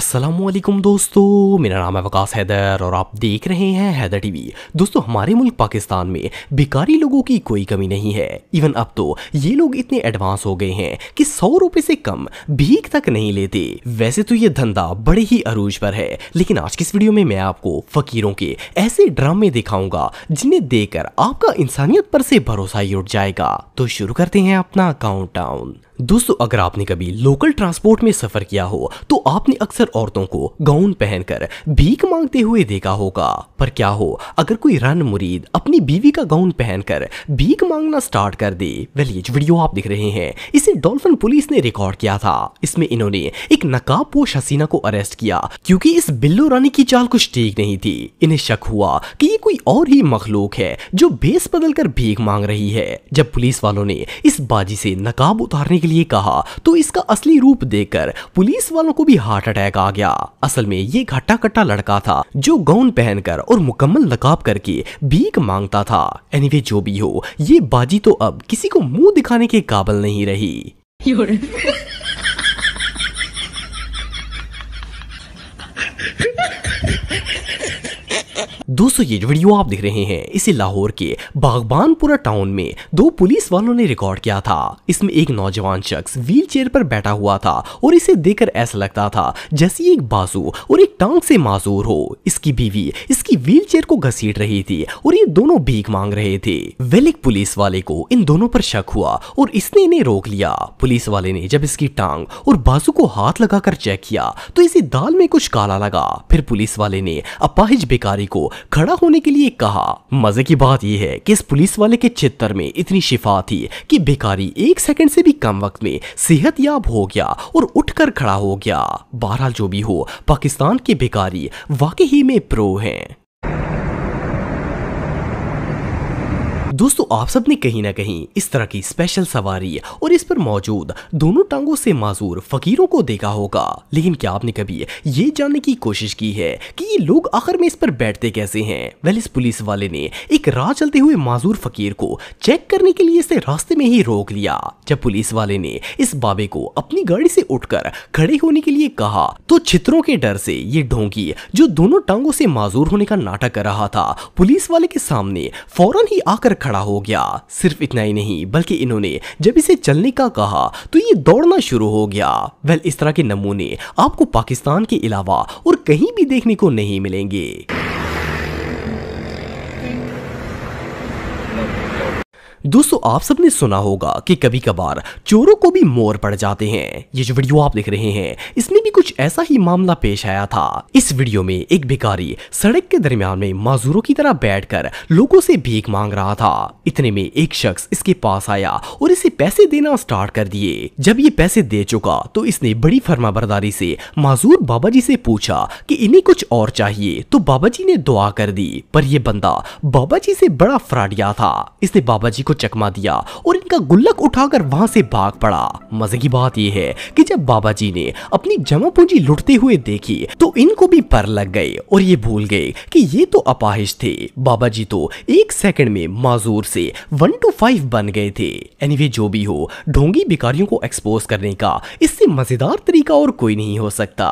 असलम दोस्तों मेरा नाम है वकास हैदर और आप देख रहे हैं हैदर टीवी दोस्तों हमारे मुल्क पाकिस्तान में भिकारी लोगों की कोई कमी नहीं है इवन अब तो ये लोग इतने एडवांस हो गए हैं कि सौ रुपए से कम भीख तक नहीं लेते वैसे तो ये धंधा बड़े ही अरूज पर है लेकिन आज की इस वीडियो में मैं आपको फकीरों के ऐसे ड्रामे दिखाऊंगा जिन्हें देखकर आपका इंसानियत पर से भरोसा ही उठ जाएगा तो शुरू करते हैं अपना काउंट दोस्तों अगर आपने कभी लोकल ट्रांसपोर्ट में सफर किया हो तो आपने अक्सर औरतों को गाउन पहनकर भीख मांगते हुए देखा होगा पर क्या हो अगर कोई रन मुरीद अपनी बीवी का गाउन पहनकर भीख मांगना स्टार्ट कर दे वेल ये वीडियो आप देख रहे हैं इसे डॉल्फिन पुलिस ने रिकॉर्ड किया था इसमें इन्होंने एक नकाबपोश हसीना को अरेस्ट किया क्यूँकी इस बिल्लो रानी की चाल कुछ ठीक नहीं थी इन्हें शक हुआ की ये कोई और ही मखलूक है जो भेस बदल कर भीख मांग रही है जब पुलिस वालों ने इस बाजी से नकाब उतारने के लिए कहा तो इसका असली रूप देखकर पुलिस वालों को भी हार्ट अटैक आ गया असल में ये घट्टा कट्टा लड़का था जो गाउन पहनकर और मुकम्मल नकाब करके भीख मांगता था एनीवे जो भी हो ये बाजी तो अब किसी को मुंह दिखाने के काबल नहीं रही दोस्तों ये वीडियो आप देख रहे हैं इसे लाहौर के बागबानपुरा टाउन में दो पुलिस वालों ने रिकॉर्ड किया था इसमें एक नौजवान शख्स व्हीलचेयर पर बैठा हुआ था और इसे देखकर ऐसा लगता था जैसे एक बाजू और एक टांग से माजूर हो इसकी बीवी इसकी व्हीलचेयर को घसीट रही थी और ये दोनों भीख मांग रहे थे वेलिक पुलिस वाले को इन दोनों पर शक हुआ और इसने इन्हें रोक लिया पुलिस वाले ने जब इसकी टांग और बाजू को हाथ लगाकर चेक किया तो इसे दाल में कुछ काला लगा फिर पुलिस वाले ने अपाहिज बेकारी को खड़ा होने के लिए कहा मजे की बात यह है कि इस पुलिस वाले के चित्तर में इतनी शिफा थी कि भिखारी एक सेकंड से भी कम वक्त में सेहत याब हो गया और उठकर खड़ा हो गया बहरहाल जो भी हो पाकिस्तान के भिखारी वाकई में प्रो हैं दोस्तों आप सबने कहीं ना कहीं इस तरह की स्पेशल सवारी और इस पर मौजूद दोनों टांगों से माजूर फकीरों को देखा होगा लेकिन क्या आपने कभी ये जानने की कोशिश की है कि ये लोग आखिर में इस पर बैठते कैसे हैं वेल इस पुलिस वाले ने एक राह चलते हुए माजूर फकीर को चेक करने के लिए इसे रास्ते में ही रोक लिया जब पुलिस वाले ने इस बाबे को अपनी गाड़ी से उठकर खड़े होने के लिए कहा तो छित्रों के डर से ये ढोंगी जो दोनों टांगों से माजूर होने का नाटक कर रहा था पुलिस वाले के सामने फौरन ही आकर खड़ा खड़ा हो गया सिर्फ इतना ही नहीं बल्कि इन्होंने जब इसे चलने का कहा तो ये दौड़ना शुरू हो गया वेल इस तरह के नमूने आपको पाकिस्तान के अलावा और कहीं भी देखने को नहीं मिलेंगे दोस्तों आप सबने सुना होगा कि कभी कभार चोरों को भी मोर पड़ जाते हैं ये जो वीडियो आप देख रहे हैं इसमें कुछ ऐसा ही मामला पेश आया था इस वीडियो में एक भिकारी सड़क के दरमियान में माजूरों की तरह बैठकर लोगों से भीख मांग रहा था इतने में एक शख्स इसके पास आया और इसे पैसे देना स्टार्ट कर दिए जब ये पैसे दे चुका तो इसने बड़ी फर्मा बरदारी से माजूर बाबा जी से पूछा कि इन्हें कुछ और चाहिए तो बाबा जी ने दुआ कर दी पर यह बंदा बाबा जी से बड़ा फ्राडिया था इसने बाबा जी को चकमा दिया और इनका गुल्लक उठाकर वहां से भाग पड़ा मजे की बात यह है कि जब बाबा जी ने अपनी जमा पूंजी लुटते हुए देखी तो इनको भी पर लग गए और ये भूल गए कि ये तो अपाहिज थे बाबा जी तो एक सेकंड में माजूर से वन टू फाइव बन गए थे एनीवे anyway, जो भी हो ढोंगी बिकारियों को एक्सपोज करने का इससे मजेदार तरीका और कोई नहीं हो सकता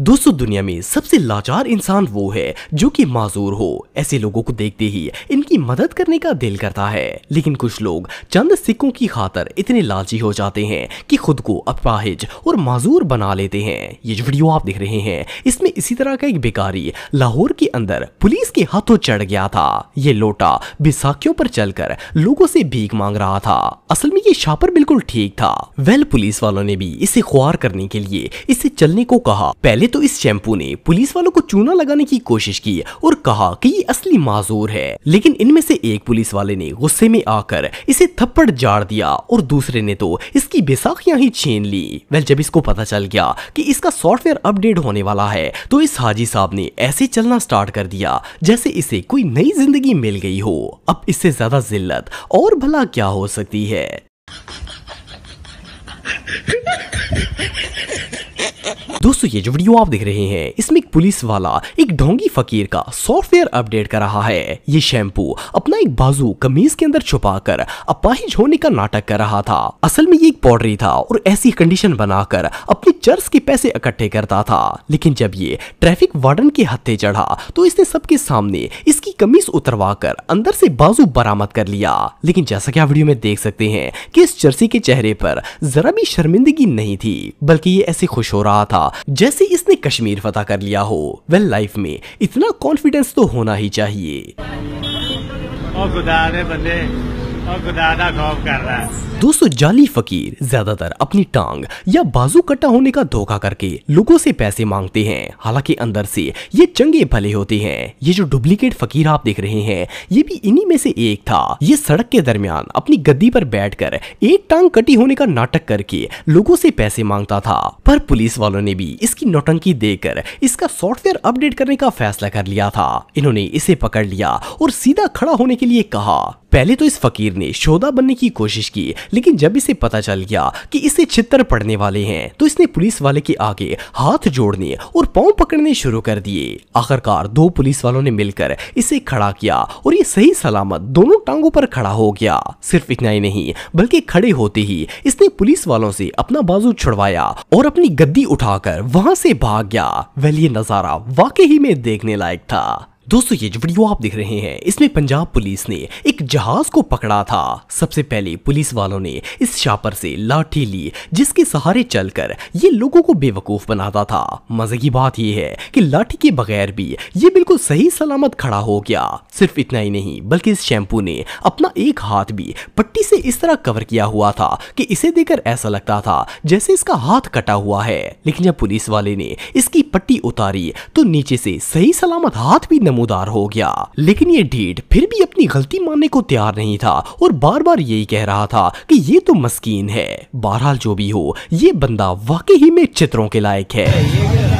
दोस्तों दुनिया में सबसे लाचार इंसान वो है जो कि माजूर हो ऐसे लोगों को देखते ही इनकी मदद करने का दिल करता है लेकिन कुछ लोग चंद सिक्कों की खातर इतने लालची हो जाते हैं कि खुद को अपाहिज और माजूर बना लेते हैं ये जो वीडियो आप देख रहे हैं इसमें इसी तरह का एक बेकारी लाहौर के अंदर पुलिस के हाथों चढ़ गया था ये लोटा बिसाखियों पर चलकर लोगों से भीख मांग रहा था असल में ये शापर बिल्कुल ठीक था वेल पुलिस वालों ने भी इसे ख्वार करने के लिए इसे चलने को कहा पहले तो इस शैम्पू ने पुलिस वालों को चूना लगाने की कोशिश की और कहा कि ये असली माजूर है लेकिन इनमें से एक पुलिस वाले ने गुस्से में आकर इसे थप्पड़ जाड़ दिया और दूसरे ने तो इसकी बेसाखिया ही छीन ली वेल जब इसको पता चल गया कि इसका सॉफ्टवेयर अपडेट होने वाला है तो इस हाजी साहब ने ऐसे चलना स्टार्ट कर दिया जैसे इसे कोई नई जिंदगी मिल गई हो अब इससे ज्यादा जिल्लत और भला क्या हो सकती है दोस्तों ये जो वीडियो आप देख रहे हैं इसमें एक पुलिस वाला एक ढोंगी फकीर का सॉफ्टवेयर अपडेट कर रहा है ये शैम्पू अपना एक बाजू कमीज के अंदर छुपाकर अपाहिज होने का नाटक कर रहा था असल में ये एक पॉडरी था और ऐसी कंडीशन बनाकर अपने चर्च के पैसे इकट्ठे करता था लेकिन जब ये ट्रैफिक वार्डन के हत्थे चढ़ा तो इसने सबके सामने इसकी कमीज उतरवा कर अंदर से बाजू बरामद कर लिया लेकिन जैसा की आप वीडियो में देख सकते हैं की इस चर्सी के चेहरे पर जरा भी शर्मिंदगी नहीं थी बल्कि ये ऐसे खुश हो रहा था जैसे इसने कश्मीर फतेह कर लिया हो वेल लाइफ में इतना कॉन्फिडेंस तो होना ही चाहिए ओ खुदा ने बंदे दोस्तों जाली फकीर ज्यादातर अपनी टांग या बाजू कट्टा होने का धोखा करके लोगों से पैसे मांगते हैं हालांकि अंदर से ये चंगे भले होते हैं ये जो डुप्लीकेट फकीर आप देख रहे हैं ये भी इन्हीं में से एक था ये सड़क के दरमियान अपनी गद्दी पर बैठकर एक टांग कटी होने का नाटक करके लोगों से पैसे मांगता था पर पुलिस वालों ने भी इसकी नौटंकी देकर इसका सॉफ्टवेयर अपडेट करने का फैसला कर लिया था इन्होंने इसे पकड़ लिया और सीधा खड़ा होने के लिए कहा पहले तो इस फकीर ने शोधा बनने की कोशिश की लेकिन जब इसे पता चल गया कि इसे चित्र पड़ने वाले हैं तो इसने पुलिस वाले के आगे हाथ जोड़ने और पांव पकड़ने शुरू कर दिए आखिरकार दो पुलिस वालों ने मिलकर इसे खड़ा किया और ये सही सलामत दोनों टांगों पर खड़ा हो गया सिर्फ इतना ही नहीं बल्कि खड़े होते ही इसने पुलिस वालों से अपना बाजू छुड़वाया और अपनी गद्दी उठाकर वहां से भाग गया वह ये नजारा वाकई में देखने लायक था दोस्तों ये जो वीडियो आप देख रहे हैं इसमें पंजाब पुलिस ने एक जहाज को पकड़ा था सबसे पहले पुलिस वालों ने इस शापर से लाठी ली जिसके सहारे चलकर ये लोगों को बेवकूफ बनाता था मजे की बात यह है कि लाठी के बगैर भी ये बिल्कुल सही सलामत खड़ा हो गया सिर्फ इतना ही नहीं बल्कि इस शैम्पू ने अपना एक हाथ भी पट्टी से इस तरह कवर किया हुआ था कि इसे देकर ऐसा लगता था जैसे इसका हाथ कटा हुआ है लेकिन जब पुलिस वाले ने इसकी पट्टी उतारी तो नीचे से सही सलामत हाथ भी नमू नमोदार हो गया लेकिन ये ढीठ फिर भी अपनी गलती मानने को तैयार नहीं था और बार बार यही कह रहा था कि ये तो मस्कीन है बहरहाल जो भी हो ये बंदा वाकई ही में चित्रों के लायक है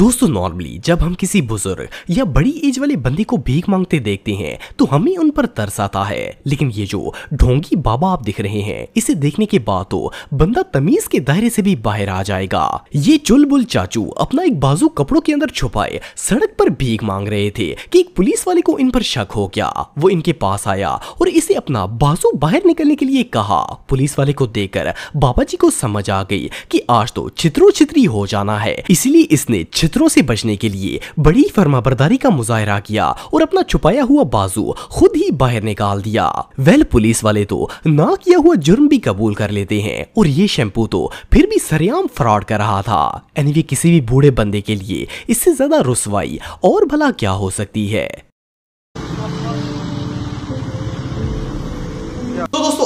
दोस्तों नॉर्मली जब हम किसी बुजुर्ग या बड़ी एज वाले बंदे को भीख मांगते देखते हैं तो हमें उन पर तरस आता है लेकिन ये जो ढोंगी बाबा आप दिख रहे हैं इसे देखने के बाद तो बंदा तमीज के दायरे से भी बाहर आ जाएगा ये चुलबुल चाचू अपना एक बाजू कपड़ों के अंदर छुपाए सड़क पर भीख मांग रहे थे कि एक पुलिस वाले को इन पर शक हो गया वो इनके पास आया और इसे अपना बाजू बाहर निकलने के लिए कहा पुलिस वाले को देखकर बाबा जी को समझ आ गई की आज तो छित्रो छित्री हो जाना है इसीलिए इसने छित्र फितरों से बचने के लिए बड़ी फर्माबरदारी का मुजाहरा किया और अपना छुपाया हुआ बाजू खुद ही बाहर निकाल दिया वेल पुलिस वाले तो ना किया हुआ जुर्म भी कबूल कर लेते हैं और ये शैम्पू तो फिर भी सरेआम फ्रॉड कर रहा था एनिवे किसी भी बूढ़े बंदे के लिए इससे ज्यादा रसवाई और भला क्या हो सकती है